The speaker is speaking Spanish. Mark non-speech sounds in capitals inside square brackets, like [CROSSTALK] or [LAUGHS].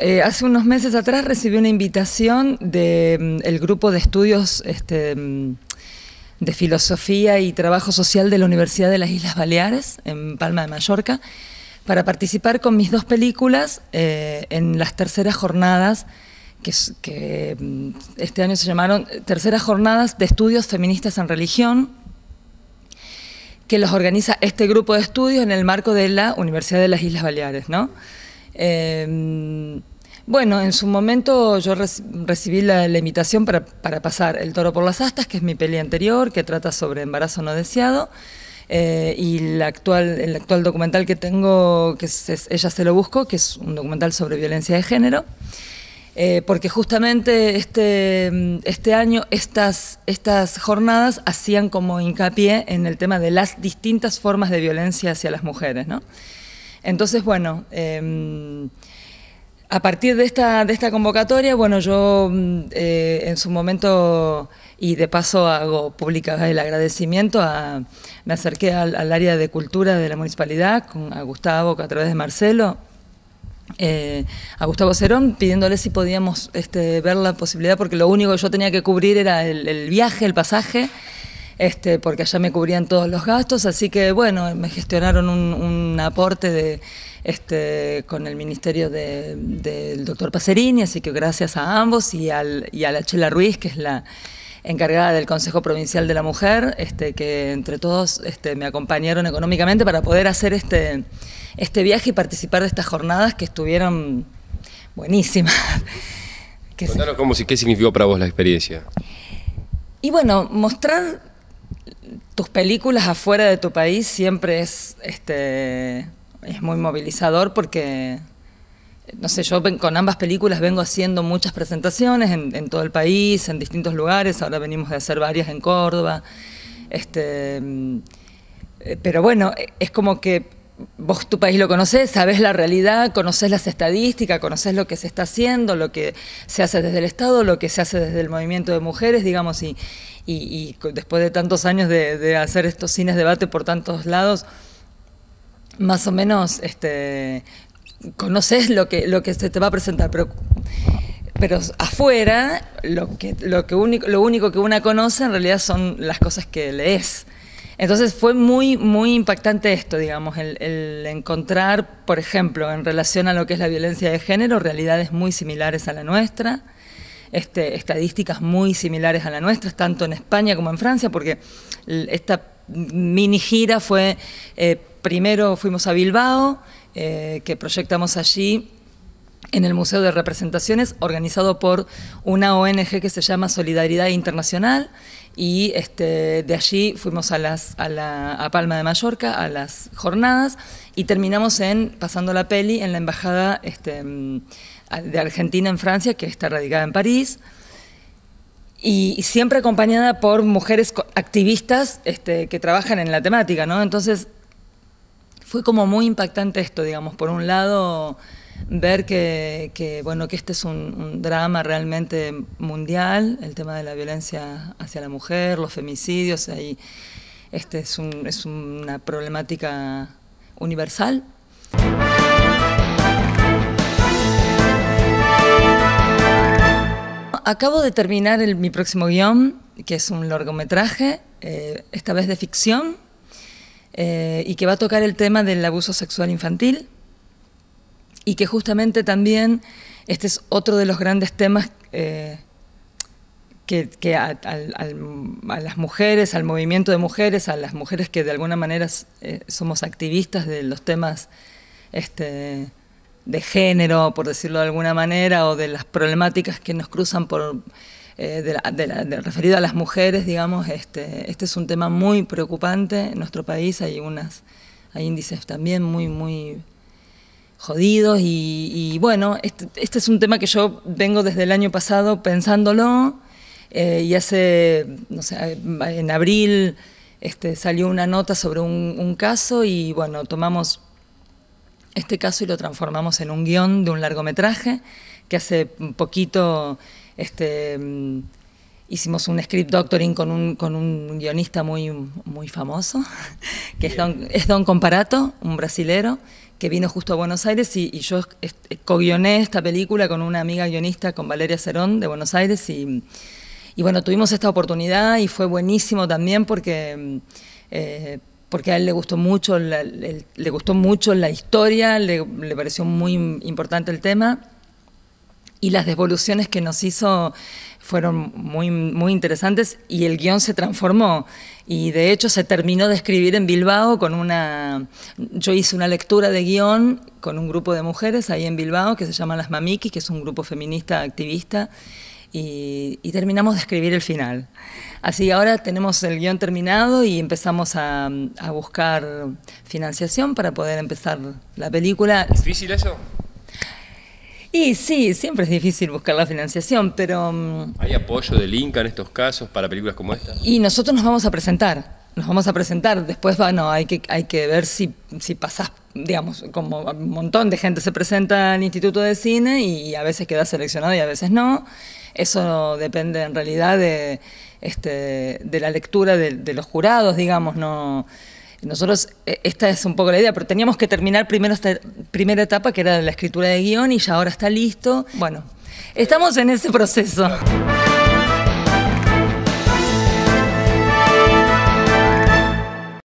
Eh, hace unos meses atrás recibí una invitación del mm, grupo de estudios este, mm, de filosofía y trabajo social de la Universidad de las Islas Baleares, en Palma de Mallorca, para participar con mis dos películas eh, en las terceras jornadas, que, mm, este año se llamaron eh, Terceras Jornadas de Estudios Feministas en Religión, que los organiza este grupo de estudios en el marco de la Universidad de las Islas Baleares, ¿no? Bueno, en su momento yo recibí la, invitación para, pasar El toro por las astas, que es mi peli anterior, que trata sobre embarazo no deseado, eh, y actual, el actual documental que tengo, que es, Ella se lo busco, que es un documental sobre violencia de género. Eh, porque justamente este, este año estas, estas jornadas hacían como hincapié en el tema de las distintas formas de violencia hacia las mujeres. Entonces, bueno, em, a partir de esta, de esta convocatoria, bueno, yo mm, eh, en su momento, y de paso hago pública el agradecimiento, a, me acerqué al, área de cultura de la municipalidad, con, a Gustavo, a través de Marcelo, eh, a Gustavo Cerón pidiéndole si podíamos este, ver la posibilidad, porque lo único que yo tenía que cubrir era el viaje, el pasaje, este, porque allá me cubrían todos los gastos, así que bueno, me gestionaron un, aporte de, este, con el ministerio del doctor Pacerini, así que gracias a ambos y, a la Chela Ruiz, que es la encargada del Consejo Provincial de la Mujer, este, que entre todos me acompañaron económicamente para poder hacer este, este viaje y participar de estas jornadas que estuvieron buenísimas. [LAUGHS] Contanos cómo, qué significó para vos la experiencia. Y bueno, mostrar tus películas afuera de tu país siempre es, este, es muy movilizador porque, no sé, yo con ambas películas vengo haciendo muchas presentaciones en, todo el país, en distintos lugares, ahora venimos de hacer varias en Córdoba. Este, mm, eh, pero bueno, es como que vos tu país lo conoces sabes la realidad, conoces las estadísticas, conoces lo que se está haciendo, lo que se hace desde el Estado, lo que se hace desde el movimiento de mujeres, digamos, y, después de tantos años de, hacer estos cines de debate por tantos lados, más o menos este, conoces lo que, lo que se te va a presentar. Pero, afuera, lo, que, lo, que único, lo único que una conoce en realidad son las cosas que lees. Entonces fue muy, muy impactante esto, digamos, el, encontrar, por ejemplo, en relación a lo que es la violencia de género, realidades muy similares a la nuestra, este, estadísticas muy similares a la nuestra, tanto en España como en Francia, porque esta mini gira fue, eh, primero fuimos a Bilbao, eh, que proyectamos allí en el Museo de Representaciones, organizado por una ONG que se llama Solidaridad Internacional, y este, de allí fuimos a, Palma de Mallorca, a las jornadas, y terminamos en, pasando la peli en la Embajada este, mm, de Argentina en Francia, que está radicada en París, y, siempre acompañada por mujeres activistas este, que trabajan en la temática, Entonces, fue como muy impactante esto, digamos, por un lado ver que, bueno, este es un, drama realmente mundial, el tema de la violencia hacia la mujer, los femicidios, ahí este es, una problemática universal. Acabo de terminar mi próximo guión, que es un largometraje, eh, esta vez de ficción, eh, y que va a tocar el tema del abuso sexual infantil y que justamente también este es otro de los grandes temas eh, que, a, las mujeres, al movimiento de mujeres, a las mujeres que de alguna manera eh, somos activistas de los temas este, de género, por decirlo de alguna manera, o de las problemáticas que nos cruzan por eh, referido a las mujeres, digamos, este, este es un tema muy preocupante en nuestro país, hay unas, hay índices también muy, muy jodidos y, bueno, este, este, es un tema que yo vengo desde el año pasado pensándolo eh, y hace, no sé, en abril este, salió una nota sobre un, caso y bueno, tomamos este caso y lo transformamos en un guión de un largometraje que hace poquito este, hicimos un script doctoring con un, con un guionista muy, muy famoso, que es Don, es Don Comparato, un brasilero que vino justo a Buenos Aires y, yo co-guioné esta película con una amiga guionista, con Valeria Cerón de Buenos Aires y, bueno, tuvimos esta oportunidad y fue buenísimo también porque... Eh, porque a él le gustó mucho la, gustó mucho la historia, le, le pareció muy importante el tema. Y las devoluciones que nos hizo fueron muy, muy interesantes y el guión se transformó. Y de hecho se terminó de escribir en Bilbao con una... Yo hice una lectura de guión con un grupo de mujeres ahí en Bilbao que se llama Las Mamikis, que es un grupo feminista activista. Y, terminamos de escribir el final. Así que ahora tenemos el guión terminado y empezamos a, a buscar financiación para poder empezar la película. ¿Difícil eso? Y sí, siempre es difícil buscar la financiación, pero... Mm, ¿Hay apoyo del Inca en estos casos para películas como esta? Y nosotros nos vamos a presentar, nos vamos a presentar, después, bueno, hay que, hay que ver si, si pasás, digamos, como un montón de gente se presenta al Instituto de Cine y a veces queda seleccionado y a veces no. Eso depende en realidad de, este, de la lectura de los jurados, digamos, no... Nosotros, e, esta es un poco la idea, pero teníamos que terminar primero esta primera etapa que era la escritura de guión y ya ahora está listo. Bueno, estamos en ese proceso.